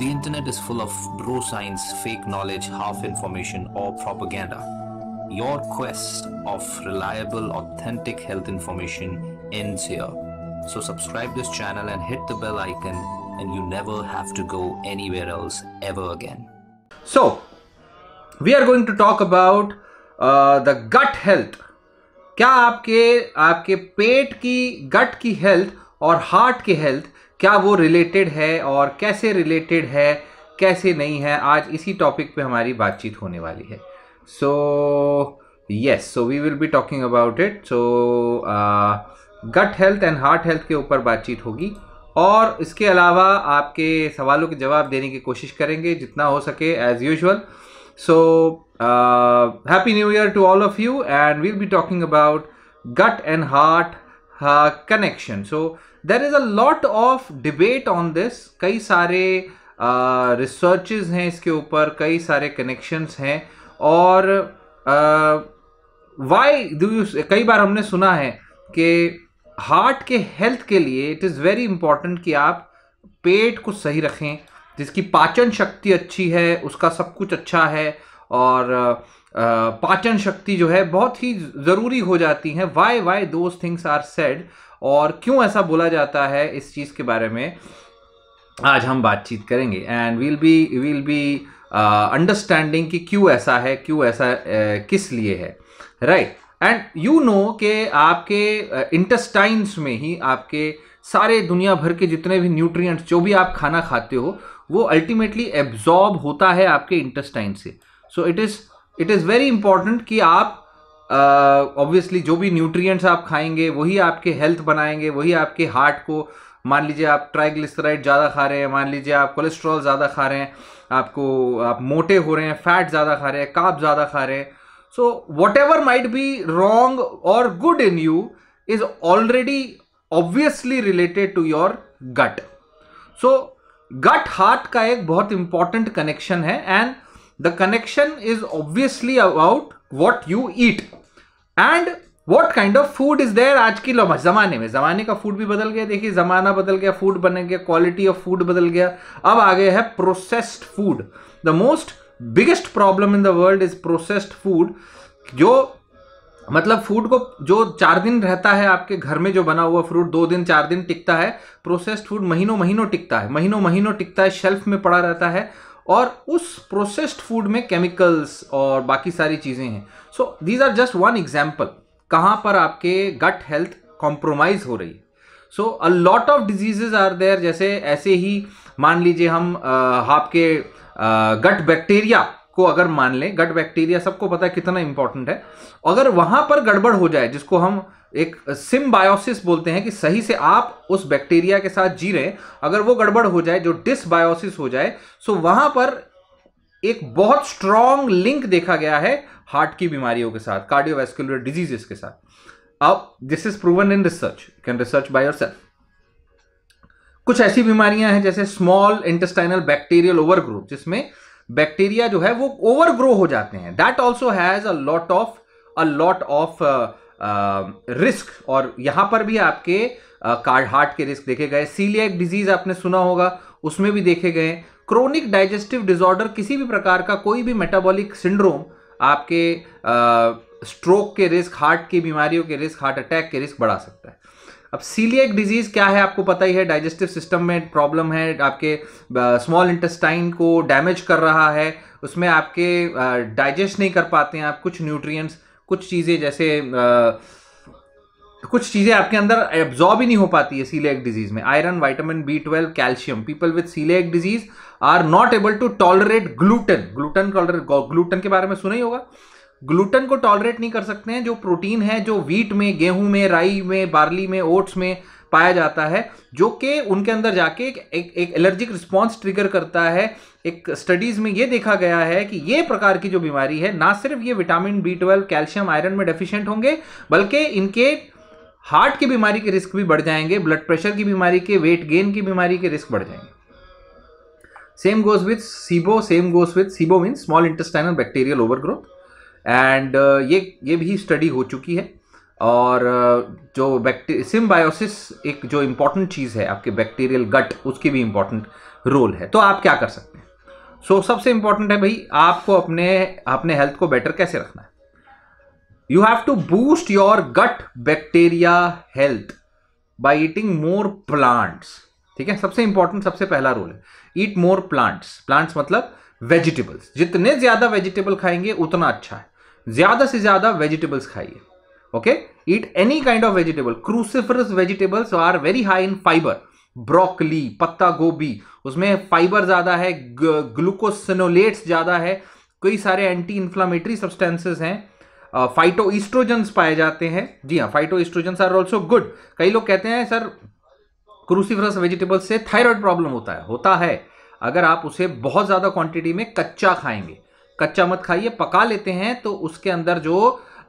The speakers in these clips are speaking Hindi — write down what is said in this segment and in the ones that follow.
The internet is full of bro science, fake knowledge, half information, or propaganda. Your quest of reliable, authentic health information ends here. So subscribe this channel and hit the bell icon and you never have to go anywhere else ever again. So, we are going to talk about uh, the gut health. क्या आपके आपके पेट की गट की हेल्थ और हार्ट की हेल्थ क्या वो रिलेटेड है और कैसे रिलेटेड है कैसे नहीं है आज इसी टॉपिक पे हमारी बातचीत होने वाली है so yes so we will be talking about it so gut health and heart health के ऊपर बातचीत होगी और इसके अलावा आपके सवालों के जवाब देने की कोशिश करेंगे जितना हो सके as usual so happy new year to all of you and we'll be talking about gut and heart connection so there is a lot of debate on this कई सारे रिसर्चेज uh, हैं इसके ऊपर कई सारे कनेक्शंस हैं और वाई डू यू कई बार हमने सुना है कि हार्ट के हेल्थ के लिए इट इज़ वेरी इंपॉर्टेंट कि आप पेट को सही रखें जिसकी पाचन शक्ति अच्छी है उसका सब कुछ अच्छा है और uh, पाचन शक्ति जो है बहुत ही ज़रूरी हो जाती है why why those things are said और क्यों ऐसा बोला जाता है इस चीज़ के बारे में आज हम बातचीत करेंगे and we'll be we'll be understanding कि क्यों ऐसा है क्यों ऐसा uh, किस लिए है राइट एंड यू नो के आपके इंटेस्टाइन्स uh, में ही आपके सारे दुनिया भर के जितने भी न्यूट्रिएंट्स जो भी आप खाना खाते हो वो अल्टीमेटली एब्जॉर्ब होता है आपके इंटेस्टाइन से so it is it is very important कि आप ऑब्वियसली uh, जो भी न्यूट्रिएंट्स आप खाएंगे वही आपके हेल्थ बनाएंगे वही आपके हार्ट को मान लीजिए आप ट्राइग्लिसराइड ज़्यादा खा रहे हैं मान लीजिए आप कोलेस्ट्रॉल ज़्यादा खा रहे हैं आपको आप मोटे हो रहे हैं फैट ज़्यादा खा रहे हैं काप ज़्यादा खा रहे हैं so whatever might be wrong और good in you is already obviously related to your gut so gut heart का एक बहुत इंपॉर्टेंट कनेक्शन है and the connection is obviously about what you eat and what kind of food is there आज की लॉ जमाने में जमाने का फूड भी बदल गया देखिए जमाना बदल गया फूड बने गया क्वालिटी ऑफ फूड बदल गया अब आ गया है processed food the most biggest problem in the world is processed food जो मतलब फूड को जो चार दिन रहता है आपके घर में जो बना हुआ फ्रूट दो दिन चार दिन टिकता है प्रोसेस्ड फूड महीनों महीनों टिकता है महीनों महीनों टिकता है शेल्फ में पड़ा रहता है और उस प्रोसेस्ड फूड में केमिकल्स और बाकी सारी चीज़ें हैं so these are just one example कहाँ पर आपके गट हेल्थ कॉम्प्रोमाइज़ हो रही है so a lot of diseases are there जैसे ऐसे ही मान लीजिए हम आपके गट बैक्टीरिया को अगर मान लें गट बैक्टीरिया सबको पता है कितना इंपॉर्टेंट है अगर वहां पर गड़बड़ हो जाए जिसको हम एक सिम्बायोसिस बोलते हैं कि सही से आप उस बैक्टीरिया के साथ जी रहे अगर वो गड़बड़ हो जाए जो डिसबायोसिस हो जाए सो वहां पर एक बहुत स्ट्रॉन्ग लिंक देखा गया है हार्ट की बीमारियों के साथ कार्डियोवेस्कुलर डिजीजेस के साथ अब this is proven in research can research by yourself कुछ ऐसी बीमारियां हैं जैसे स्मॉल इंटेस्टाइनल बैक्टीरियल ओवरग्रोथ जिसमें बैक्टीरिया जो है वो ओवर ग्रो हो जाते हैं that also has a lot of a lot of risk और यहां पर भी आपके कार्ड uh, हार्ट के रिस्क देखे गए सीलिया डिजीज आपने सुना होगा उसमें भी देखे गए क्रोनिक डाइजेस्टिव डिसऑर्डर किसी भी प्रकार का कोई भी मेटाबॉलिक सिंड्रोम आपके स्ट्रोक uh, के रिस्क हार्ट की बीमारियों के रिस्क हार्ट अटैक के रिस्क बढ़ा सकता है अब सीलियक डिजीज क्या है आपको पता ही है डाइजेस्टिव सिस्टम में प्रॉब्लम है आपके स्मॉल इंटेस्टाइन को डैमेज कर रहा है उसमें आपके डाइजेस्ट नहीं कर पाते हैं आप कुछ न्यूट्रिएंट्स कुछ चीज़ें जैसे आ, कुछ चीज़ें आपके अंदर एब्जॉर्ब ही नहीं हो पाती है सीलियक डिजीज में iron vitamin B twelve calcium people with celiac disease are not able to tolerate gluten gluten gluten के बारे में सुना ही होगा ग्लूटन को टॉलरेट नहीं कर सकते हैं जो प्रोटीन है जो वीट में गेहूं में राई में बार्ली में ओट्स में पाया जाता है जो कि उनके अंदर जाके एक, एक, एक एलर्जिक रिस्पॉन्स ट्रिगर करता है एक स्टडीज में ये देखा गया है कि ये प्रकार की जो बीमारी है ना सिर्फ ये vitamin B twelve calcium iron में डेफिशिएंट होंगे बल्कि इनके हार्ट की बीमारी के रिस्क भी बढ़ जाएंगे ब्लड प्रेशर की बीमारी के वेट गेन की बीमारी के रिस्क बढ़ जाएंगे same goes with SIBO same goes with SIBO mean small intestinal bacterial overgrowth and uh, ये ये भी स्टडी हो चुकी है और uh, जो बैक्टी सिम्बायोसिस एक जो इम्पॉर्टेंट चीज़ है आपके बैक्टीरियल गट उसकी भी इम्पॉर्टेंट रोल है तो आप क्या कर सकते हैं सो so, सबसे इम्पॉर्टेंट है भाई आपको अपने अपने हेल्थ को बेटर कैसे रखना है you have to boost your gut bacteria health by eating more plants ठीक है सबसे इंपॉर्टेंट सबसे पहला रोल है ईट मोर प्लांट्स प्लांट्स मतलब वेजिटेबल्स जितने ज्यादा वेजिटेबल खाएंगे उतना अच्छा है ज़्यादा से ज़्यादा वेजिटेबल्स खाइए okay eat any kind of vegetable cruciferous vegetables are very high in fibre broccoli पत्ता गोभी उसमें फाइबर ज़्यादा है ग्लूकोसिनोलेट्स ज़्यादा है कई सारे एंटी इन्फ्लामेटरी सब्सटेंसेस हैं फाइटो पाए जाते हैं जी हाँ फाइटो आर ऑल्सो गुड कई लोग कहते हैं सर क्रूसीफरस वेजिटेबल्स से थायराइड प्रॉब्लम होता है होता है अगर आप उसे बहुत ज़्यादा क्वांटिटी में कच्चा खाएंगे कच्चा मत खाइए पका लेते हैं तो उसके अंदर जो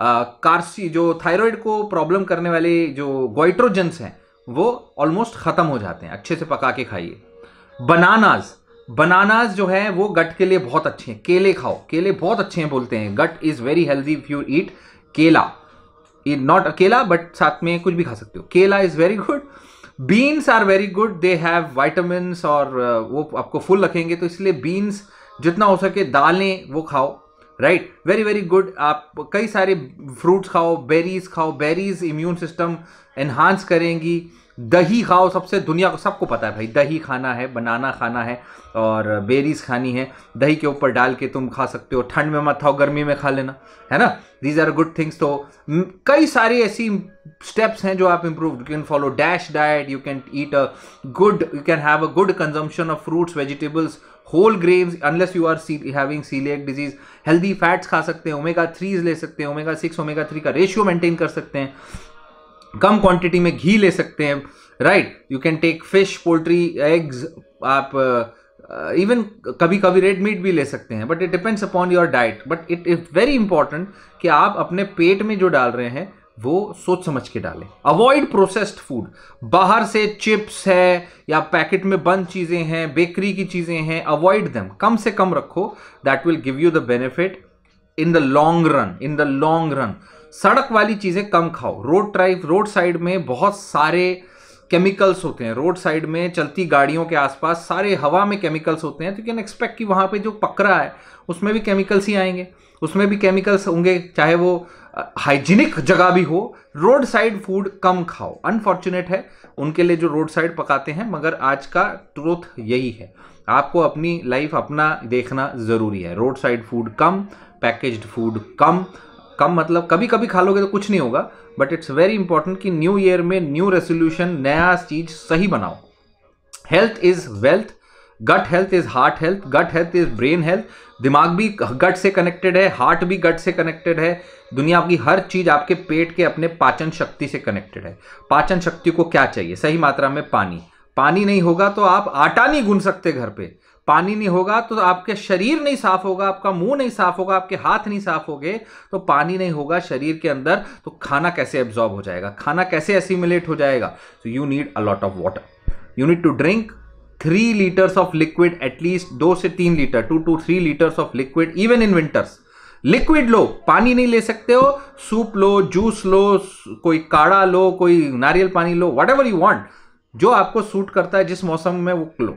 कार्सी जो थायराइड को प्रॉब्लम करने वाले जो गोइट्रोजेंस हैं वो ऑलमोस्ट ख़त्म हो जाते हैं अच्छे से पका के खाइए बनानाज बनानाज जो है वो गट के लिए बहुत अच्छे हैं केले खाओ केले बहुत अच्छे हैं बोलते हैं gut is very healthy if you eat केला नॉट केला बट साथ में कुछ भी खा सकते हो केला is very good beans are very good they have vitamin और वो आपको फुल रखेंगे तो इसलिए बीन्स जितना हो सके दालें वो खाओ राइट वेरी वेरी गुड आप कई सारे फ्रूट्स खाओ बेरीज खाओ बेरीज इम्यून सिस्टम एनहांस करेंगी दही खाओ सबसे दुनिया को सबको पता है भाई दही खाना है बनाना खाना है और बेरीज खानी है दही के ऊपर डाल के तुम खा सकते हो ठंड में मत खाओ गर्मी में खा लेना है ना दीज आर गुड थिंग्स तो कई सारी ऐसी स्टेप्स हैं जो आप improve you can follow DASH diet you can eat a good you can have a good consumption of fruits vegetables whole grains unless you are see having celiac disease healthy fats खा सकते हैं ओमेगा थ्रीज ले सकते हैं ओमेगा सिक्स ओमेगा थ्री का रेशियो मेंटेन कर सकते हैं कम क्वांटिटी में घी ले सकते हैं right you can take fish poultry eggs आप इवन uh, कभी कभी रेड मीट भी ले सकते हैं but it depends upon your diet but it is very important कि आप अपने पेट में जो डाल रहे हैं वो सोच समझ के डालें अवॉइड प्रोसेस्ड फूड बाहर से चिप्स है या पैकेट में बंद चीज़ें हैं बेकरी की चीज़ें हैं अवॉइड देम कम से कम रखो that will give you the benefit in the long run in the long run सड़क वाली चीज़ें कम खाओ रोड ड्राइव रोड साइड में बहुत सारे केमिकल्स होते हैं रोड साइड में चलती गाड़ियों के आसपास सारे हवा में केमिकल्स होते हैं तो कैन एक्सपेक्ट कि वहाँ पे जो पकड़ा है उसमें भी केमिकल्स ही आएंगे उसमें भी केमिकल्स होंगे चाहे वो हाइजीनिक जगह भी हो रोड साइड फूड कम खाओ अनफॉर्चुनेट है उनके लिए जो रोड साइड पकाते हैं मगर आज का ट्रूथ यही है आपको अपनी लाइफ अपना देखना ज़रूरी है रोड साइड फूड कम पैकेज्ड फूड कम कम मतलब कभी कभी खा लोगे तो कुछ नहीं होगा बट इट्स वेरी इंपॉर्टेंट कि न्यू ईयर में न्यू रेसोल्यूशन नया चीज़ सही बनाओ health is wealth gut health is heart health gut health is brain health दिमाग भी गट से कनेक्टेड है हार्ट भी गट से कनेक्टेड है दुनिया की हर चीज आपके पेट के अपने पाचन शक्ति से कनेक्टेड है पाचन शक्ति को क्या चाहिए सही मात्रा में पानी पानी नहीं होगा तो आप आटा नहीं गूंध सकते घर पे पानी नहीं होगा तो आपके शरीर नहीं साफ होगा आपका मुंह नहीं साफ होगा आपके हाथ नहीं साफ होगे तो पानी नहीं होगा शरीर के अंदर तो खाना कैसे एब्जॉर्ब हो जाएगा खाना कैसे एसिमिलेट हो जाएगा so you need a lot of water you need to drink three litres of liquid at least दो से तीन litre two to three litres of liquid even in winters liquid लो पानी नहीं ले सकते हो सूप लो जूस लो कोई काढ़ा लो कोई नारियल पानी लो वट एवर यू वॉन्ट जो आपको सूट करता है जिस मौसम में वो लो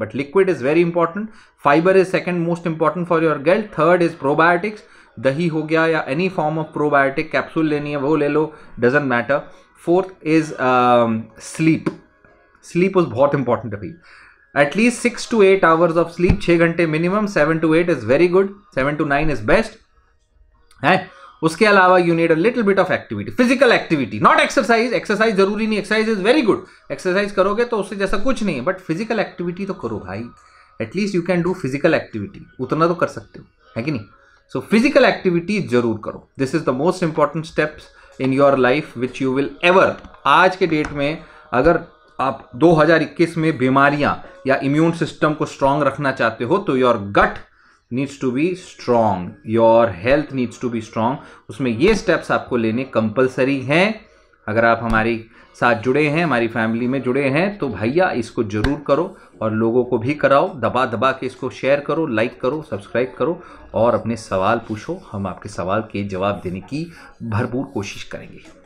but liquid is very important fibre is second most important for your gut third is probiotics दही हो गया या any form of probiotic capsule लेनी है वो ले लो doesn't matter fourth is sleep sleep is बहुत इंपॉर्टेंट है भाई at least six to eight hours of sleep छः घंटे minimum seven to eight is very good seven to nine is best है उसके अलावा you need a little bit of activity physical activity not exercise exercise जरूरी नहीं exercise is very good exercise करोगे तो उससे जैसा कुछ नहीं है बट फिजिकल एक्टिविटी तो करो भाई at least you can do physical activity उतना तो कर सकते हो है कि नहीं सो फिजिकल एक्टिविटी जरूर करो this is the most important steps in your life which you will ever आज के डेट में अगर आप 2021 में बीमारियां या इम्यून सिस्टम को स्ट्रांग रखना चाहते हो तो your gut needs to be strong your health needs to be strong उसमें ये स्टेप्स आपको लेने कंपलसरी हैं अगर आप हमारी साथ जुड़े हैं हमारी फैमिली में जुड़े हैं तो भैया इसको ज़रूर करो और लोगों को भी कराओ दबा दबा के इसको शेयर करो लाइक करो सब्सक्राइब करो और अपने सवाल पूछो हम आपके सवाल के जवाब देने की भरपूर कोशिश करेंगे